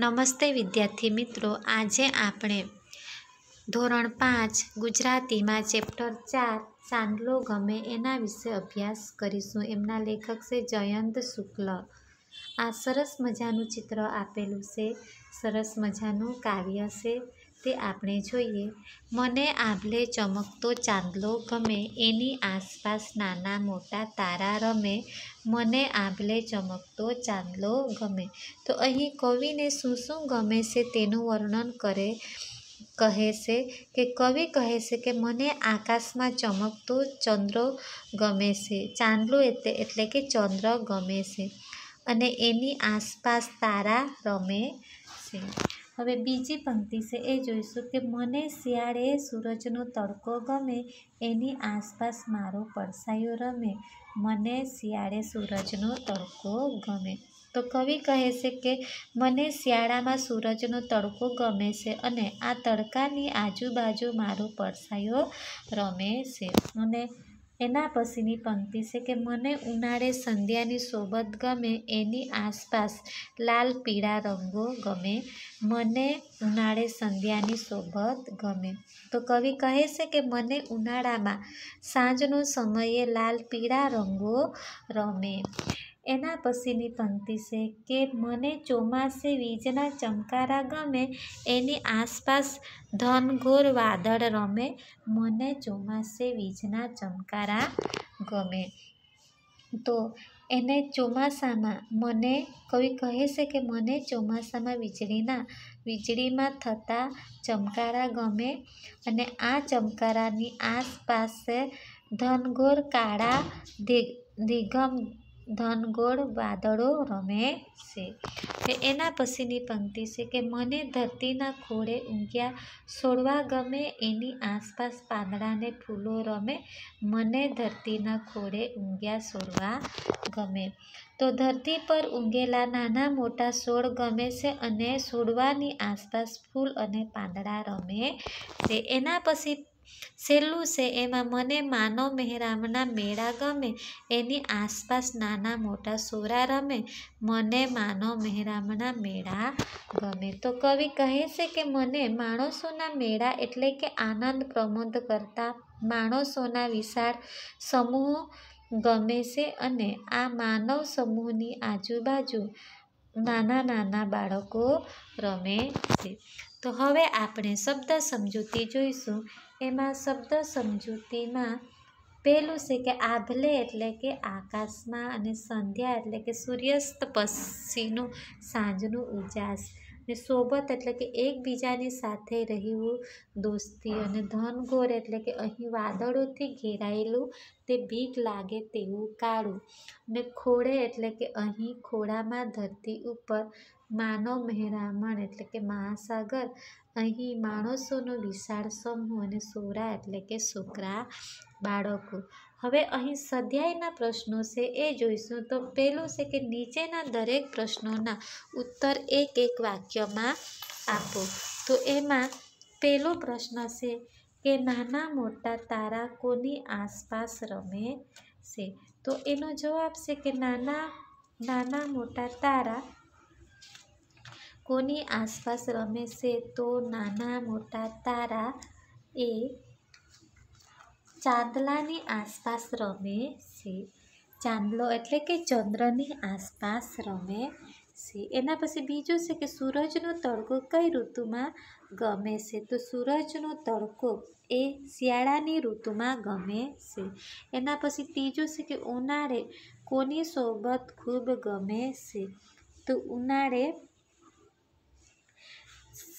નમસ્તે વિદ્યાર્થી મિત્રો આજે આપણે ધોરણ પાંચ ગુજરાતીમાં ચેપ્ટર ચાર ચાંદલો ગમે એના વિશે અભ્યાસ કરીશું એમના લેખક છે જયંત શુક્લ આ સરસ મજાનું ચિત્ર આપેલું છે સરસ મજાનું કાવ્ય છે તે આપણે જોઈએ મને આભલે ચમકતો ચાંદલો ગમે એની આસપાસ નાના મોટા તારા રમે મને આભલે ચમકતો ચાંદલો ગમે તો અહીં કવિને શું શું ગમે છે તેનું વર્ણન કરે કહે છે કે કવિ કહે છે કે મને આકાશમાં ચમકતો ચંદ્રો ગમે છે ચાંદલો એટલે એટલે કે ચંદ્ર ગમે છે અને એની આસપાસ તારા રમે છે હવે બીજી પંક્તિ છે એ જોઈશું કે મને શિયાળે સૂરજનો તડકો ગમે એની આસપાસ મારો પડસાયો રમે મને શિયાળે સૂરજનો તડકો ગમે તો કવિ કહે છે કે મને શિયાળામાં સૂરજનો તડકો ગમે છે અને આ તડકાની આજુબાજુ મારો પડસાયો રમે છે અને એના પછીની પંક્તિ છે કે મને ઉનાળે સંધ્યાની સોબત ગમે એની આસપાસ લાલ પીળા રંગો ગમે મને ઉનાળે સંધ્યાની સોબત ગમે તો કવિ કહે છે કે મને ઉનાળામાં સાંજનો સમયે લાલ પીળા રંગો રમે એના પછીની પંક્તિ છે કે મને ચોમાસે વીજના ચમકારા ગમે એની આસપાસ ધનઘોર વાદળ રમે મને ચોમાસે વીજના ચમકારા ગમે તો એને ચોમાસામાં મને કવિ કહે છે કે મને ચોમાસામાં વીજળીના વીજળીમાં થતા ચમકારા ગમે અને આ ચમકારાની આસપાસ ધનઘોર કાળા દિગ દિગમ ધનગોળ વાદળો રમે છે એના પછીની પંક્તિ છે કે મને ધરતીના ખોળે ઊંઘ્યા છોડવા ગમે એની આસપાસ પાંદડાને ફૂલો રમે મને ધરતીના ખોળે ઊંઘ્યા છોડવા ગમે તો ધરતી પર ઊંઘેલા નાના મોટા છોડ ગમે છે અને છોડવાની આસપાસ ફૂલ અને પાંદડા રમે છે એના પછી છેલ્લું છે એમાં મને માનવ મહેરામના મેળા ગમે એની આસપાસ નાના મોટા સોરા રમે મને માનવ મહેરામના મેળા ગમે તો કવિ કહે છે કે મને માણસોના મેળા એટલે કે આનંદ પ્રમોદ કરતા માણસોના વિશાળ સમૂહ ગમે છે અને આ માનવ સમૂહની આજુબાજુ નાના નાના બાળકો રમે છે તો હવે આપણે શબ્દ સમજૂતી જોઈશું એમાં શબ્દ સમજૂતીમાં પહેલું છે કે આભલે એટલે કે આકાશમાં અને સંધ્યા એટલે કે સૂર્યાસ્ત પછીનું સાંજનું ઉજાસ ને સોબત એટલે કે એકબીજાની સાથે રહેવું દોસ્તી અને ધનઘોર એટલે કે અહીં વાદળોથી ઘેરાયેલું તે ભીખ લાગે તેવું કાળું ને ખોડે એટલે કે અહીં ખોડામાં ધરતી ઉપર માનવ મહેરામણ એટલે કે મહાસાગર અહીં માણસોનો વિશાળ સમૂહ અને સોરા એટલે કે છોકરા બાળકો હવે અહીં સધ્યાયના પ્રશ્નો છે એ જોઈશું તો પહેલું છે કે નીચેના દરેક પ્રશ્નોના ઉત્તર એક એક વાક્યમાં આપો તો એમાં પહેલો પ્રશ્ન છે કે નાના મોટા તારા કોની આસપાસ રમે છે તો એનો જવાબ છે કે નાના નાના મોટા તારા કોની આસપાસ રમે છે તો નાના મોટા તારા એ ચાંદલાની આસપાસ રમે છે ચાંદલો એટલે કે ચંદ્રની આસપાસ રમે છે એના પછી બીજું છે કે સૂરજનો તડકો કઈ ઋતુમાં ગમે છે તો સૂરજનો તડકો એ શિયાળાની ઋતુમાં ગમે છે એના પછી ત્રીજું છે કે ઉનાળે કોની સોબત ખૂબ ગમે છે તો ઉનાળે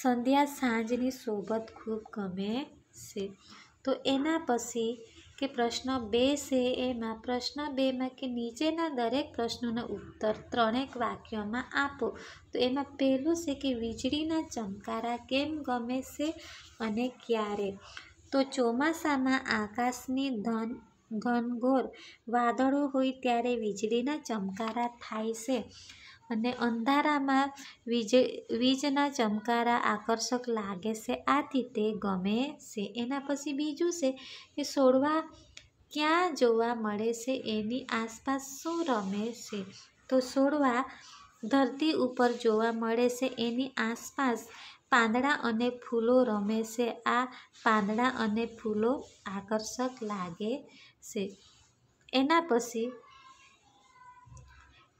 સંધ્યા સાંજની સોબત ખૂબ ગમે છે તો એના પછી કે પ્રશ્ન બે છે એમાં પ્રશ્ન બેમાં કે નીચેના દરેક પ્રશ્નોના ઉત્તર ત્રણેક વાક્યોમાં આપો તો એમાં પહેલું છે કે વીજળીના ચમકારા કેમ ગમે છે અને ક્યારે તો ચોમાસામાં આકાશની ધન ઘનઘોર વાદળો હોય ત્યારે વીજળીના ચમકારા થાય છે અને અંધારામાં વીજ વીજના ચમકારા આકર્ષક લાગે છે આથી તે ગમે છે એના પછી બીજું છે કે છોડવા ક્યાં જોવા મળે છે એની આસપાસ શું રમે છે તો છોડવા ધરતી ઉપર જોવા મળે છે એની આસપાસ પાંદડા અને ફૂલો રમે છે આ પાંદડા અને ફૂલો આકર્ષક લાગે છે એના પછી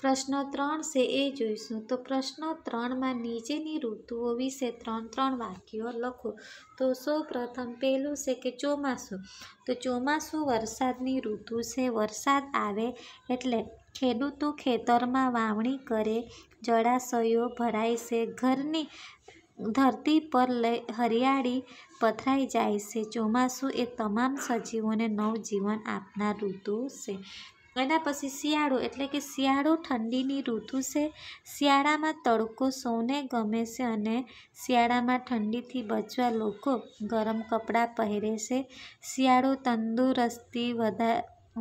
પ્રશ્ન ત્રણ છે એ જોઈશું તો પ્રશ્ન ત્રણમાં નીચેની ઋતુઓ વિશે ત્રણ ત્રણ વાક્યો લખો તો સૌ પ્રથમ પહેલું છે કે ચોમાસું તો ચોમાસું વરસાદની ઋતુ છે વરસાદ આવે એટલે ખેડૂતો ખેતરમાં વાવણી કરે જળાશયો ભરાય છે ઘરની ધરતી પર લઈ હરિયાળી પથરાઈ જાય છે ચોમાસું એ તમામ સજીવોને નવજીવન આપનાર ઋતુ છે એના પછી શિયાળો એટલે કે શિયાળો ઠંડીની ઋતુ છે શિયાળામાં તડકો સૌને ગમે છે અને શિયાળામાં ઠંડીથી બચવા લોકો ગરમ કપડાં પહેરે છે શિયાળો તંદુરસ્તી વધા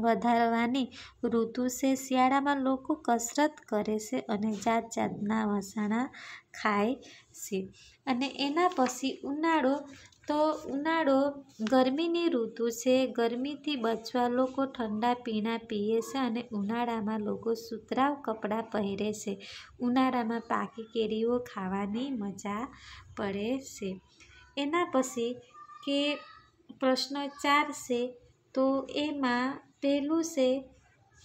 વધારવાની ઋતુ છે શિયાળામાં લોકો કસરત કરે છે અને જાત જાતના વસાણા ખાય છે અને એના પછી ઉનાળો તો ઉનાળો ગરમીની ઋતુ છે ગરમીથી બચવા લોકો ઠંડા પીણા પીએ છે અને ઉનાળામાં લોકો સુતરાવ કપડાં પહેરે છે ઉનાળામાં પાકી કેરીઓ ખાવાની મજા પડે છે એના પછી કે પ્રશ્ન ચાર છે તો એમાં પહેલું છે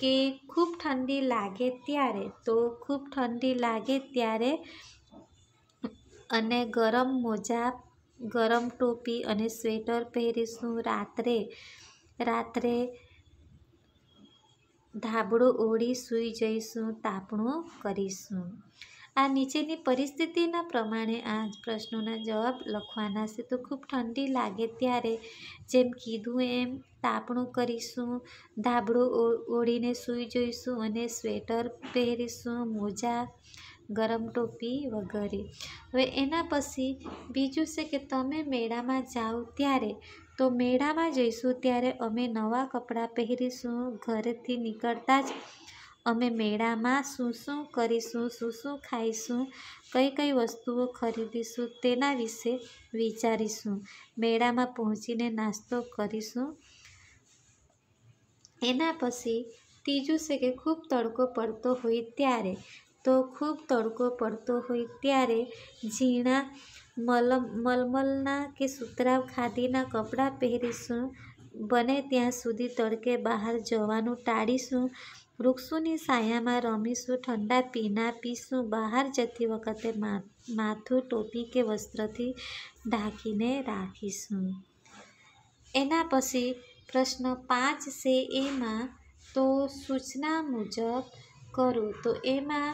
કે ખૂબ ઠંડી લાગે ત્યારે તો ખૂબ ઠંડી લાગે ત્યારે અને ગરમ મોજા ગરમ ટોપી અને સ્વેટર પહેરીશું રાત્રે રાત્રે ધાબળો ઓળી સૂઈ જઈશું તાપણું કરીશું આ નીચેની પરિસ્થિતિના પ્રમાણે આ પ્રશ્નોના જવાબ લખવાના છે તો ખૂબ ઠંડી લાગે ત્યારે જેમ કીધું એમ તાપણું કરીશું ધાબળું ઓળીને સૂઈ જઈશું અને સ્વેટર પહેરીશું મોજા ગરમ ટોપી વગેરે હવે એના પછી બીજું છે કે તમે મેળામાં જાઓ ત્યારે તો મેળામાં જઈશું ત્યારે અમે નવા કપડાં પહેરીશું ઘરેથી નીકળતા જ અમે મેળામાં શું શું કરીશું શું શું ખાઈશું કઈ કઈ વસ્તુઓ ખરીદીશું તેના વિશે વિચારીશું મેળામાં પહોંચીને નાસ્તો કરીશું એના પછી ત્રીજું છે કે ખૂબ તડકો પડતો હોય ત્યારે તો ખૂબ તડકો પડતો હોય ત્યારે ઝીણા મલ મલમલના કે સુતરા ખાદીના કપડાં પહેરીશું બને ત્યાં સુધી તડકે બહાર જવાનું ટાળીશું વૃક્ષોની સાયામાં રમીશું ઠંડા પીના પીશું બહાર જતી વખતે માથું ટોપી કે વસ્ત્રથી ઢાંકીને રાખીશું એના પછી પ્રશ્ન પાંચ છે એમાં તો સૂચના મુજબ કરું તો એમાં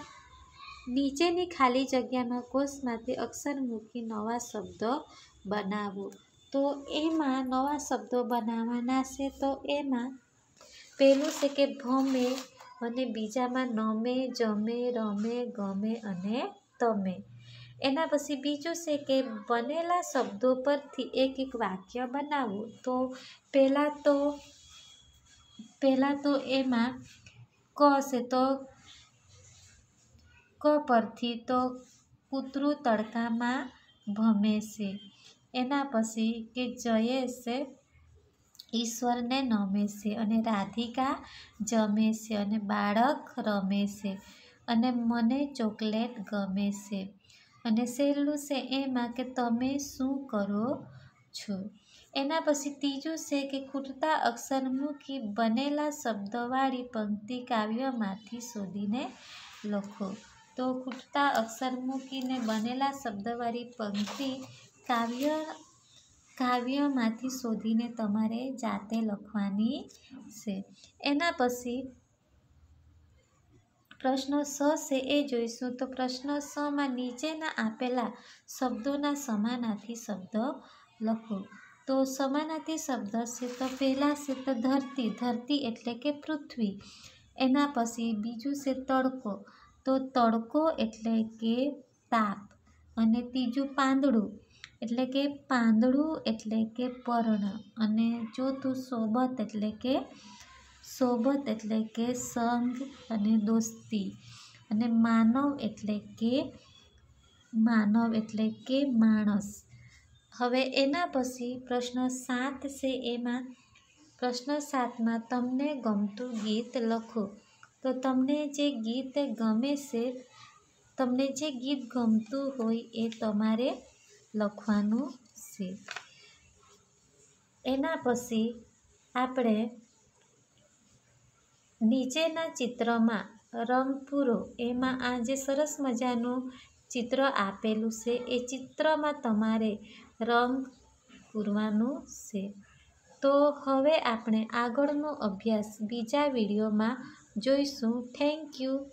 નીચેની ખાલી જગ્યામાં કોષમાંથી અક્ષર મૂકી નવા શબ્દો બનાવો તો એમાં નવા શબ્દો બનાવવાના છે તો એમાં પહેલું છે કે ભમે અને બીજામાં નમે જમે રમે ગમે અને તમે એના પછી બીજું છે કે બનેલા શબ્દો પરથી એક એક વાક્ય બનાવવું તો પહેલાં તો પહેલાં તો એમાં ક છે તો ક પરથી તો કૂતરું તડકામાં ભમે છે એના પછી કે જયેશ ઈશ્વરને નમે છે અને રાધિકા જમે છે અને બાળક રમે છે અને મને ચોકલેટ ગમે છે અને સહેલું છે એમાં કે તમે શું કરો છો એના પછી ત્રીજું છે કે ખૂટતા અક્ષર મૂકી બનેલા શબ્દવાળી પંક્તિ કાવ્યમાંથી શોધીને લખો તો ખૂટતા અક્ષર મૂકીને બનેલા શબ્દવાળી પંક્તિ કાવ્ય કાવ્યમાંથી શોધીને તમારે જાતે લખવાની છે એના પછી પ્રશ્ન સ છે એ જોઈશું તો પ્રશ્ન સમાં નીચેના આપેલા શબ્દોના સમાનાથી શબ્દ લખો તો સમાનાથી શબ્દ છે તો પહેલાં છે તો ધરતી ધરતી એટલે કે પૃથ્વી એના પછી બીજું છે તડકો તો તડકો એટલે કે તાપ અને ત્રીજું પાંદડું એટલે કે પાંદડું એટલે કે પર્ણ અને ચોથું સોબત એટલે કે સોબત એટલે કે સંગ અને દોસ્તી અને માનવ એટલે કે માનવ એટલે કે માણસ હવે એના પછી પ્રશ્ન સાત છે એમાં પ્રશ્ન સાતમાં તમને ગમતું ગીત લખો તો તમને જે ગીત ગમે છે તમને જે ગીત ગમતું હોય એ તમારે લખવાનું છે એના પછી આપણે નીચેના ચિત્રમાં રંગ પૂરો એમાં આ જે સરસ મજાનું ચિત્ર આપેલું છે એ ચિત્રમાં તમારે રંગ પૂરવાનું છે તો હવે આપણે આગળનો અભ્યાસ બીજા વિડીયોમાં જોઈશું થેન્ક યુ